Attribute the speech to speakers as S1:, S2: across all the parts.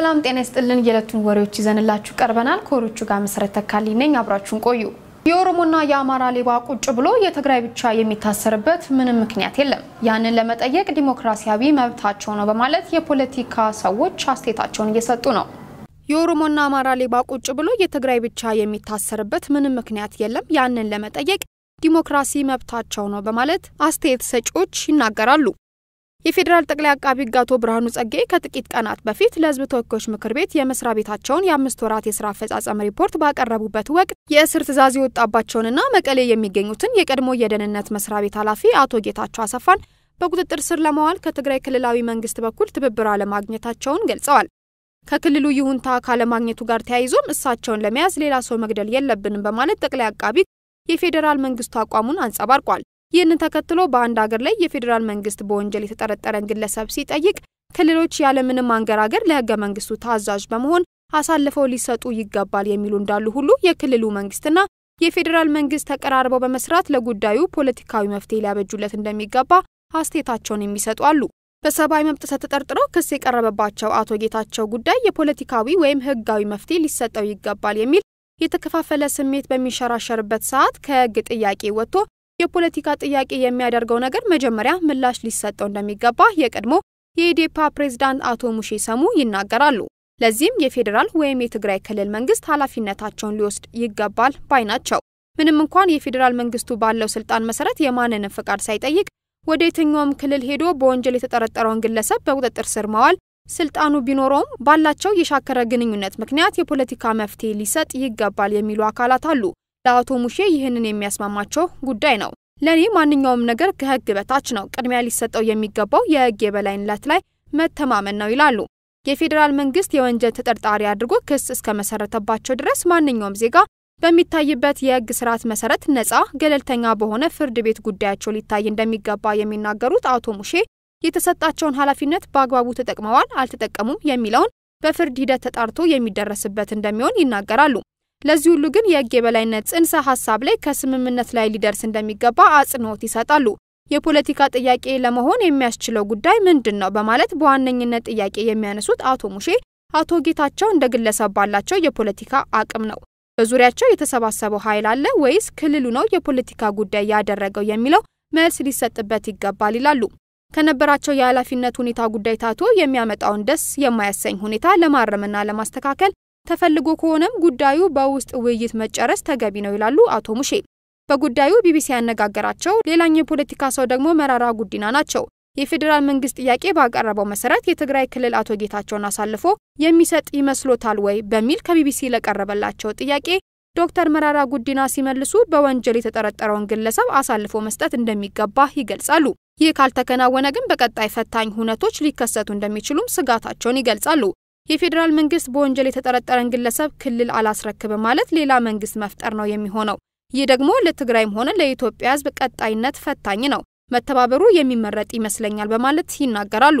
S1: ሰላም ጤና ይስጥልን። የዕለቱን ወሬዎች ይዘንላችሁ ቀርበናል። ከወሬዎቹ ጋር መሰረት ተካልኝ ነኝ። አብራችሁን ቆዩ። የኦሮሞና የአማራ ሌባ ቁጭ ብሎ የትግራይ ብቻ የሚታሰርበት ምንም ምክንያት የለም፣ ያንን ለመጠየቅ ዲሞክራሲያዊ መብታቸው ነው በማለት የፖለቲካ ሰዎች አስተያየታቸውን እየሰጡ ነው። የኦሮሞና አማራ ሌባ ቁጭ ብሎ የትግራይ ብቻ የሚታሰርበት ምንም ምክንያት የለም፣ ያንን ለመጠየቅ ዲሞክራሲ መብታቸው ነው በማለት አስተያየት ሰጪዎች ይናገራሉ። የፌዴራል ጠቅላይ አቃቢ ሕግ አቶ ብርሃኑ ጸጌ ከጥቂት ቀናት በፊት ለሕዝብ ተወካዮች ምክር ቤት የመስሪያ ቤታቸውን የአምስት ወራት የስራ አፈጻጸም ሪፖርት ባቀረቡበት ወቅት የእስር ትዕዛዝ የወጣባቸውንና መቀሌ የሚገኙትን የቀድሞ የደህንነት መስሪያ ቤት ኃላፊ አቶ ጌታቸው አሰፋን በቁጥጥር ስር ለማዋል ከትግራይ ክልላዊ መንግስት በኩል ትብብር አለማግኘታቸውን ገልጸዋል። ከክልሉ ይሁንታ ካለማግኘቱ ጋር ተያይዞም እሳቸውን ለመያዝ ሌላ ሰው መግደል የለብንም በማለት ጠቅላይ አቃቢ የፌዴራል መንግስቱ አቋሙን አንጸባርቋል። ይህንን ተከትሎ በአንድ አገር ላይ የፌዴራል መንግስት በወንጀል የተጠረጠረን ግለሰብ ሲጠይቅ ክልሎች ያለምንም አንገራገር ለህገ መንግስቱ ታዛዥ በመሆን አሳልፈው ሊሰጡ ይገባል የሚሉ እንዳሉ ሁሉ የክልሉ መንግስትና የፌዴራል መንግስት ተቀራርበው በመስራት ለጉዳዩ ፖለቲካዊ መፍትሄ ሊያበጁለት እንደሚገባ አስተያየታቸውን የሚሰጡ አሉ። በሰብአዊ መብት ጥሰት ተጠርጥረው ክስ የቀረበባቸው አቶ ጌታቸው ጉዳይ የፖለቲካዊ ወይም ህጋዊ መፍትሄ ሊሰጠው ይገባል የሚል የተከፋፈለ ስሜት በሚንሸራሸርበት ሰዓት ከህግ ጥያቄ ወጥቶ የፖለቲካ ጥያቄ የሚያደርገው ነገር መጀመሪያ ምላሽ ሊሰጠው እንደሚገባ የቀድሞ የኢዴፓ ፕሬዝዳንት አቶ ሙሼ ሰሙ ይናገራሉ። ለዚህም የፌዴራል ወይም የትግራይ ክልል መንግስት ኃላፊነታቸውን ሊወስድ ይገባል ባይ ናቸው። ምንም እንኳን የፌዴራል መንግስቱ ባለው ስልጣን መሰረት የማንንም ፍቃድ ሳይጠይቅ ወደ የትኛውም ክልል ሄዶ በወንጀል የተጠረጠረውን ግለሰብ በቁጥጥር ስር ማዋል ስልጣኑ ቢኖረውም ባላቸው የሻከረ ግንኙነት ምክንያት የፖለቲካ መፍትሄ ሊሰጥ ይገባል የሚሉ አካላት አሉ። ለአቶ ሙሼ ይህንን የሚያስማማቸው ጉዳይ ነው። ለእኔ ማንኛውም ነገር ከህግ በታች ነው። ቅድሚያ ሊሰጠው የሚገባው የህግ የበላይነት ላይ መተማመን ነው ይላሉ። የፌዴራል መንግስት የወንጀል ተጠርጣሪ አድርጎ ክስ እስከ መሰረተባቸው ድረስ ማንኛውም ዜጋ በሚታይበት የህግ ስርዓት መሰረት ነጻ፣ ገለልተኛ በሆነ ፍርድ ቤት ጉዳያቸው ሊታይ እንደሚገባ የሚናገሩት አቶ ሙሼ የተሰጣቸውን ኃላፊነት በአግባቡ ተጠቅመዋል አልተጠቀሙም የሚለውን በፍርድ ሂደት ተጣርቶ የሚደረስበት እንደሚሆን ይናገራሉ። ለዚህ ሁሉ ግን የህግ የበላይነት ጽንሰ ሀሳብ ላይ ከስምምነት ላይ ሊደርስ እንደሚገባ አጽንኦት ይሰጣሉ። የፖለቲካ ጥያቄ ለመሆን የሚያስችለው ጉዳይ ምንድን ነው? በማለት በዋነኝነት ጥያቄ የሚያነሱት አቶ ሙሼ አቶ ጌታቸው እንደ ግለሰብ ባላቸው የፖለቲካ አቅም ነው። በዙሪያቸው የተሰባሰበው ኃይል አለ ወይስ ክልሉ ነው የፖለቲካ ጉዳይ ያደረገው የሚለው መልስ ሊሰጥበት ይገባል ይላሉ። ከነበራቸው የኃላፊነት ሁኔታ ጉዳይ ታቶ የሚያመጣውን ደስ የማያሰኝ ሁኔታ ለማረምና ለማስተካከል ተፈልጎ ከሆነም ጉዳዩ በውስጥ ውይይት መጨረስ ተገቢ ነው ይላሉ አቶ ሙሼ። በጉዳዩ ቢቢሲ ያነጋገራቸው ሌላኛው የፖለቲካ ሰው ደግሞ መራራ ጉዲና ናቸው። የፌዴራል መንግስት ጥያቄ ባቀረበው መሰረት የትግራይ ክልል አቶ ጌታቸውን አሳልፎ የሚሰጥ ይመስሎታል ወይ በሚል ከቢቢሲ ለቀረበላቸው ጥያቄ ዶክተር መራራ ጉዲና ሲመልሱ በወንጀል የተጠረጠረውን ግለሰብ አሳልፎ መስጠት እንደሚገባ ይገልጻሉ። ይህ ካልተከናወነ ግን በቀጣይ ፈታኝ ሁነቶች ሊከሰቱ እንደሚችሉም ስጋታቸውን ይገልጻሉ። የፌዴራል መንግስት በወንጀል የተጠረጠረን ግለሰብ ክልል አላስረክብም ማለት ሌላ መንግስት መፍጠር ነው የሚሆነው። ይህ ደግሞ ለትግራይም ሆነ ለኢትዮጵያ ህዝብ ቀጣይነት ፈታኝ ነው። መተባበሩ የሚመረጥ ይመስለኛል በማለት ይናገራሉ።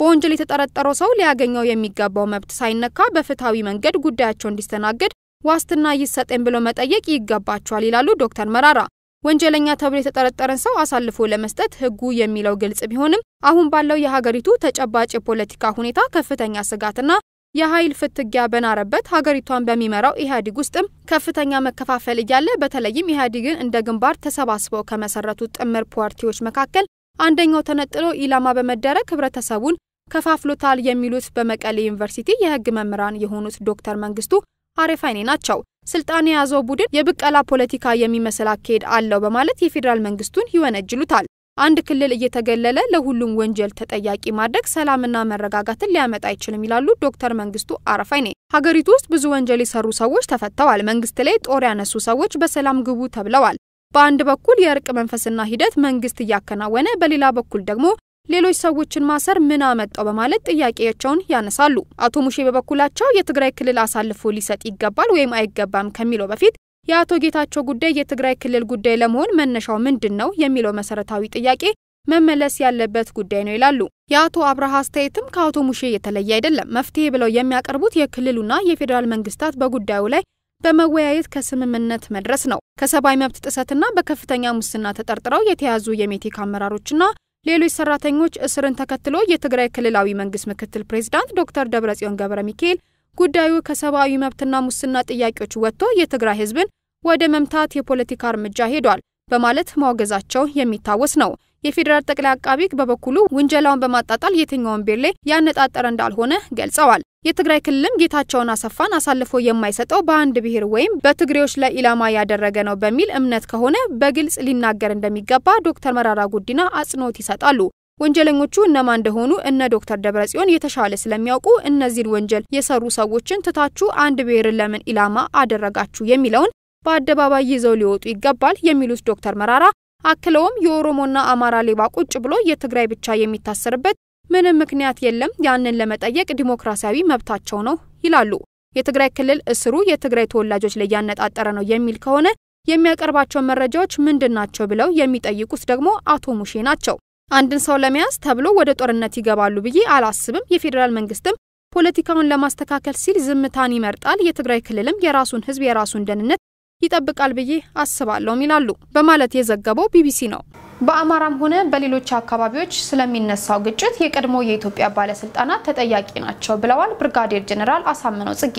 S1: በወንጀል የተጠረጠረው ሰው ሊያገኘው የሚገባው መብት ሳይነካ በፍትሐዊ መንገድ ጉዳያቸው እንዲስተናገድ ዋስትና ይሰጠኝ ብሎ መጠየቅ ይገባቸዋል ይላሉ ዶክተር መራራ። ወንጀለኛ ተብሎ የተጠረጠረን ሰው አሳልፎ ለመስጠት ህጉ የሚለው ግልጽ ቢሆንም አሁን ባለው የሀገሪቱ ተጨባጭ የፖለቲካ ሁኔታ ከፍተኛ ስጋትና የኃይል ፍትጊያ በናረበት ሀገሪቷን በሚመራው ኢህአዴግ ውስጥም ከፍተኛ መከፋፈል እያለ በተለይም ኢህአዴግን እንደ ግንባር ተሰባስበው ከመሰረቱ ጥምር ፓርቲዎች መካከል አንደኛው ተነጥሎ ኢላማ በመደረግ ህብረተሰቡን ከፋፍሎታል የሚሉት በመቀሌ ዩኒቨርሲቲ የህግ መምህራን የሆኑት ዶክተር መንግስቱ አረፋይኔ ናቸው። ስልጣን የያዘው ቡድን የብቀላ ፖለቲካ የሚመስል አካሄድ አለው በማለት የፌዴራል መንግስቱን ይወነጅሉታል። አንድ ክልል እየተገለለ ለሁሉም ወንጀል ተጠያቂ ማድረግ ሰላምና መረጋጋትን ሊያመጣ አይችልም ይላሉ ዶክተር መንግስቱ አረፋይኔ። ሀገሪቱ ውስጥ ብዙ ወንጀል የሰሩ ሰዎች ተፈተዋል። መንግስት ላይ ጦር ያነሱ ሰዎች በሰላም ግቡ ተብለዋል። በአንድ በኩል የእርቅ መንፈስና ሂደት መንግስት እያከናወነ፣ በሌላ በኩል ደግሞ ሌሎች ሰዎችን ማሰር ምን አመጣው በማለት ጥያቄያቸውን ያነሳሉ። አቶ ሙሼ በበኩላቸው የትግራይ ክልል አሳልፎ ሊሰጥ ይገባል ወይም አይገባም ከሚለው በፊት የአቶ ጌታቸው ጉዳይ የትግራይ ክልል ጉዳይ ለመሆን መነሻው ምንድን ነው የሚለው መሰረታዊ ጥያቄ መመለስ ያለበት ጉዳይ ነው ይላሉ። የአቶ አብርሃ አስተያየትም ከአቶ ሙሼ የተለየ አይደለም። መፍትሄ ብለው የሚያቀርቡት የክልሉና የፌዴራል መንግስታት በጉዳዩ ላይ በመወያየት ከስምምነት መድረስ ነው። ከሰብአዊ መብት ጥሰትና በከፍተኛ ሙስና ተጠርጥረው የተያዙ የሜቴክ አመራሮችና ሌሎች ሰራተኞች እስርን ተከትሎ የትግራይ ክልላዊ መንግስት ምክትል ፕሬዚዳንት ዶክተር ደብረጽዮን ገብረ ሚካኤል ጉዳዩ ከሰብአዊ መብትና ሙስና ጥያቄዎች ወጥቶ የትግራይ ህዝብን ወደ መምታት የፖለቲካ እርምጃ ሄዷል በማለት ማውገዛቸው የሚታወስ ነው። የፌዴራል ጠቅላይ አቃቢ በበኩሉ ውንጀላውን በማጣጣል የትኛውን ላይ ያነጣጠረ እንዳልሆነ ገልጸዋል። የትግራይ ክልልም ጌታቸውን አሰፋን አሳልፎ የማይሰጠው በአንድ ብሔር ወይም በትግሬዎች ላይ ኢላማ ያደረገ ነው በሚል እምነት ከሆነ በግልጽ ሊናገር እንደሚገባ ዶክተር መራራ ጉዲና አጽንኦት ይሰጣሉ። ወንጀለኞቹ እነማ እንደሆኑ እነ ዶክተር ደብረጽዮን የተሻለ ስለሚያውቁ እነዚህን ወንጀል የሰሩ ሰዎችን ትታችሁ አንድ ብሔርን ለምን ኢላማ አደረጋችሁ የሚለውን በአደባባይ ይዘው ሊወጡ ይገባል የሚሉት ዶክተር መራራ አክለውም የኦሮሞና አማራ ሌባ ቁጭ ብሎ የትግራይ ብቻ የሚታሰርበት ምንም ምክንያት የለም፣ ያንን ለመጠየቅ ዲሞክራሲያዊ መብታቸው ነው ይላሉ። የትግራይ ክልል እስሩ የትግራይ ተወላጆች ላይ ያነጣጠረ ነው የሚል ከሆነ የሚያቀርባቸው መረጃዎች ምንድን ናቸው ብለው የሚጠይቁት ደግሞ አቶ ሙሼ ናቸው። አንድን ሰው ለመያዝ ተብሎ ወደ ጦርነት ይገባሉ ብዬ አላስብም። የፌዴራል መንግስትም ፖለቲካውን ለማስተካከል ሲል ዝምታን ይመርጣል። የትግራይ ክልልም የራሱን ህዝብ የራሱን ደህንነት ይጠብቃል ብዬ አስባለሁም ይላሉ በማለት የዘገበው ቢቢሲ ነው። በአማራም ሆነ በሌሎች አካባቢዎች ስለሚነሳው ግጭት የቀድሞ የኢትዮጵያ ባለስልጣናት ተጠያቂ ናቸው ብለዋል ብርጋዴር ጀኔራል አሳምነው ጽጌ።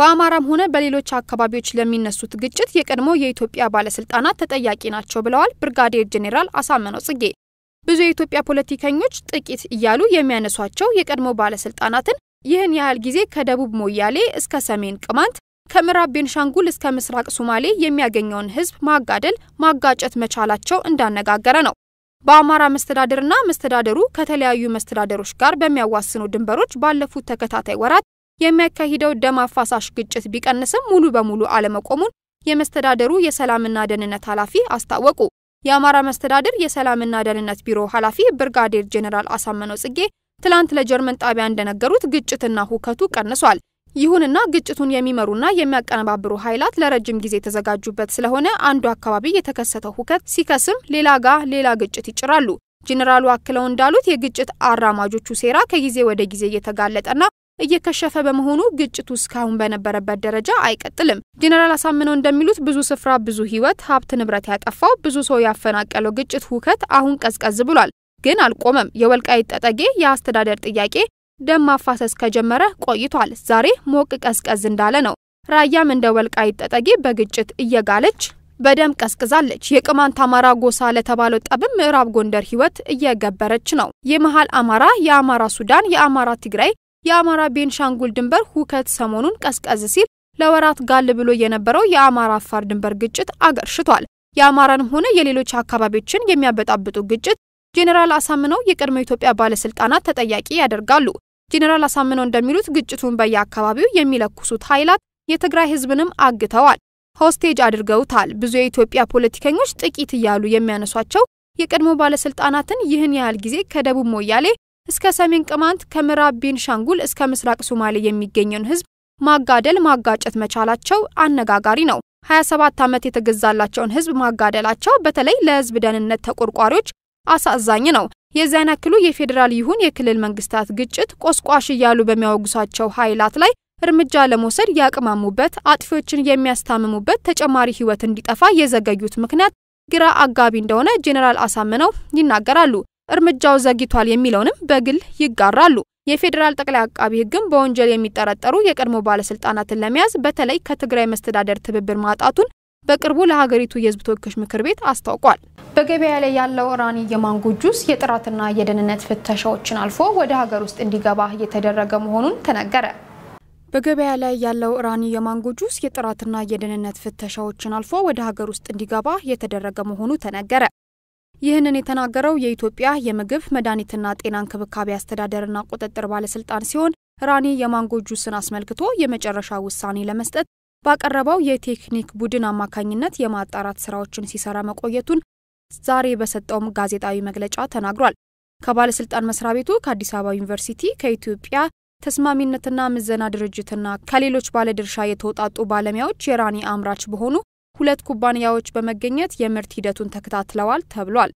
S1: በአማራም ሆነ በሌሎች አካባቢዎች ለሚነሱት ግጭት የቀድሞ የኢትዮጵያ ባለስልጣናት ተጠያቂ ናቸው ብለዋል ብርጋዴር ጀኔራል አሳምነው ጽጌ። ብዙ የኢትዮጵያ ፖለቲከኞች ጥቂት እያሉ የሚያነሷቸው የቀድሞ ባለስልጣናትን ይህን ያህል ጊዜ ከደቡብ ሞያሌ እስከ ሰሜን ቅማንት ከምዕራብ ቤንሻንጉል እስከ ምስራቅ ሱማሌ የሚያገኘውን ህዝብ ማጋደል፣ ማጋጨት መቻላቸው እንዳነጋገረ ነው። በአማራ መስተዳድርና መስተዳደሩ ከተለያዩ መስተዳደሮች ጋር በሚያዋስኑ ድንበሮች ባለፉት ተከታታይ ወራት የሚያካሂደው ደም አፋሳሽ ግጭት ቢቀንስም ሙሉ በሙሉ አለመቆሙን የመስተዳደሩ የሰላምና ደህንነት ኃላፊ አስታወቁ። የአማራ መስተዳድር የሰላምና ደህንነት ቢሮ ኃላፊ ብርጋዴር ጄኔራል አሳመነው ጽጌ ትላንት ለጀርመን ጣቢያ እንደነገሩት ግጭትና ሁከቱ ቀንሷል። ይሁንና ግጭቱን የሚመሩና የሚያቀነባብሩ ኃይላት ለረጅም ጊዜ የተዘጋጁበት ስለሆነ አንዱ አካባቢ የተከሰተው ሁከት ሲከስም ሌላ ጋ ሌላ ግጭት ይጭራሉ። ጄኔራሉ አክለው እንዳሉት የግጭት አራማጆቹ ሴራ ከጊዜ ወደ ጊዜ እየተጋለጠና እየከሸፈ በመሆኑ ግጭቱ እስካሁን በነበረበት ደረጃ አይቀጥልም። ጄኔራል አሳምነው እንደሚሉት ብዙ ስፍራ ብዙ ህይወት፣ ሀብት ንብረት ያጠፋው፣ ብዙ ሰው ያፈናቀለው ግጭት ሁከት አሁን ቀዝቀዝ ብሏል። ግን አልቆመም። የወልቃይት ጠጠጌ የአስተዳደር ጥያቄ ደም ማፋሰስ ከጀመረ ቆይቷል። ዛሬ ሞቅ ቀዝቀዝ እንዳለ ነው። ራያም እንደ ወልቃይት ጠጠጌ በግጭት እየጋለች በደም ቀዝቅዛለች። የቅማንት አማራ ጎሳ ለተባለው ጠብም ምዕራብ ጎንደር ህይወት እየገበረች ነው። የመሃል አማራ፣ የአማራ ሱዳን፣ የአማራ ትግራይ፣ የአማራ ቤንሻንጉል ድንበር ሁከት ሰሞኑን ቀዝቀዝ ሲል ለወራት ጋል ብሎ የነበረው የአማራ አፋር ድንበር ግጭት አገርሽቷል። የአማራንም ሆነ የሌሎች አካባቢዎችን የሚያበጣብጡ ግጭት ጄኔራል አሳምነው የቀድሞ ኢትዮጵያ ባለስልጣናት ተጠያቂ ያደርጋሉ። ጄኔራል አሳምነው እንደሚሉት ግጭቱን በየአካባቢው የሚለኩሱት ኃይላት የትግራይ ህዝብንም አግተዋል፣ ሆስቴጅ አድርገውታል። ብዙ የኢትዮጵያ ፖለቲከኞች ጥቂት እያሉ የሚያነሷቸው የቀድሞ ባለስልጣናትን ይህን ያህል ጊዜ ከደቡብ ሞያሌ እስከ ሰሜን ቅማንት ከምዕራብ ቤንሻንጉል እስከ ምስራቅ ሶማሌ የሚገኘውን ህዝብ ማጋደል ማጋጨት መቻላቸው አነጋጋሪ ነው። 27 ዓመት የተገዛላቸውን ህዝብ ማጋደላቸው በተለይ ለህዝብ ደህንነት ተቆርቋሪዎች አሳዛኝ ነው። የዚያን ያክሉ የፌዴራል ይሁን የክልል መንግስታት ግጭት ቆስቋሽ እያሉ በሚያወግሷቸው ኃይላት ላይ እርምጃ ለመውሰድ ያቅማሙበት፣ አጥፊዎችን የሚያስታምሙበት፣ ተጨማሪ ህይወት እንዲጠፋ የዘገዩት ምክንያት ግራ አጋቢ እንደሆነ ጄኔራል አሳምነው ይናገራሉ። እርምጃው ዘግቷል የሚለውንም በግል ይጋራሉ። የፌዴራል ጠቅላይ አቃቢ ህግም በወንጀል የሚጠረጠሩ የቀድሞ ባለስልጣናትን ለመያዝ በተለይ ከትግራይ መስተዳደር ትብብር ማጣቱን በቅርቡ ለሀገሪቱ የህዝብ ተወካዮች ምክር ቤት አስታውቋል። በገበያ ላይ ያለው ራኒ የማንጎ ጁስ የጥራትና የደህንነት ፍተሻዎችን አልፎ ወደ ሀገር ውስጥ እንዲገባ እየተደረገ መሆኑን ተነገረ። በገበያ ላይ ያለው ራኒ የማንጎ ጁስ የጥራትና የደህንነት ፍተሻዎችን አልፎ ወደ ሀገር ውስጥ እንዲገባ የተደረገ መሆኑ ተነገረ። ይህንን የተናገረው የኢትዮጵያ የምግብ መድኃኒትና ጤና እንክብካቤ አስተዳደርና ቁጥጥር ባለስልጣን ሲሆን ራኒ የማንጎ ጁስን አስመልክቶ የመጨረሻ ውሳኔ ለመስጠት ባቀረበው የቴክኒክ ቡድን አማካኝነት የማጣራት ስራዎችን ሲሰራ መቆየቱን ዛሬ በሰጠውም ጋዜጣዊ መግለጫ ተናግሯል። ከባለስልጣን መስሪያ ቤቱ ከአዲስ አበባ ዩኒቨርሲቲ ከኢትዮጵያ ተስማሚነትና ምዘና ድርጅትና ከሌሎች ባለድርሻ የተውጣጡ ባለሙያዎች የራኒ አምራች በሆኑ ሁለት ኩባንያዎች በመገኘት የምርት ሂደቱን ተከታትለዋል ተብሏል።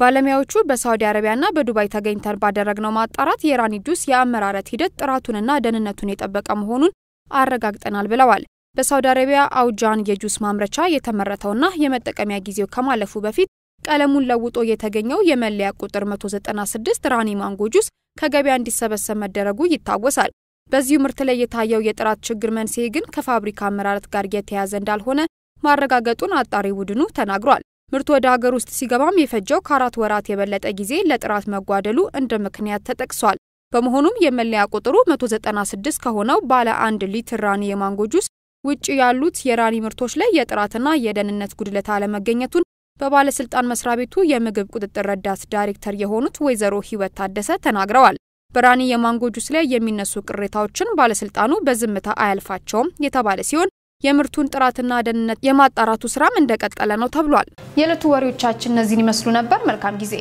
S1: ባለሙያዎቹ በሳዑዲ አረቢያና በዱባይ ተገኝተን ባደረግነው ማጣራት የራኒ ጁስ የአመራረት ሂደት ጥራቱንና ደህንነቱን የጠበቀ መሆኑን አረጋግጠናል ብለዋል። በሳውዲ አረቢያ አውጃን የጁስ ማምረቻ የተመረተውና የመጠቀሚያ ጊዜው ከማለፉ በፊት ቀለሙን ለውጦ የተገኘው የመለያ ቁጥር 196 ራኒ ማንጎ ጁስ ከገበያ እንዲሰበሰብ መደረጉ ይታወሳል። በዚሁ ምርት ላይ የታየው የጥራት ችግር መንስኤ ግን ከፋብሪካ አመራረት ጋር የተያዘ እንዳልሆነ ማረጋገጡን አጣሪ ቡድኑ ተናግሯል። ምርቱ ወደ አገር ውስጥ ሲገባም የፈጀው ከአራት ወራት የበለጠ ጊዜ ለጥራት መጓደሉ እንደ ምክንያት ተጠቅሷል። በመሆኑም የመለያ ቁጥሩ 196 ከሆነው ባለ አንድ ሊትር ራኒ የማንጎ ጁስ ውጭ ያሉት የራኒ ምርቶች ላይ የጥራትና የደህንነት ጉድለት አለመገኘቱን በባለስልጣን መስሪያ ቤቱ የምግብ ቁጥጥር ረዳት ዳይሬክተር የሆኑት ወይዘሮ ህይወት ታደሰ ተናግረዋል። በራኒ የማንጎ ጁስ ላይ የሚነሱ ቅሬታዎችን ባለስልጣኑ በዝምታ አያልፋቸውም የተባለ ሲሆን የምርቱን ጥራትና ደህንነት የማጣራቱ ስራም እንደቀጠለ ነው ተብሏል። የዕለቱ ወሬዎቻችን እነዚህን ይመስሉ ነበር። መልካም ጊዜ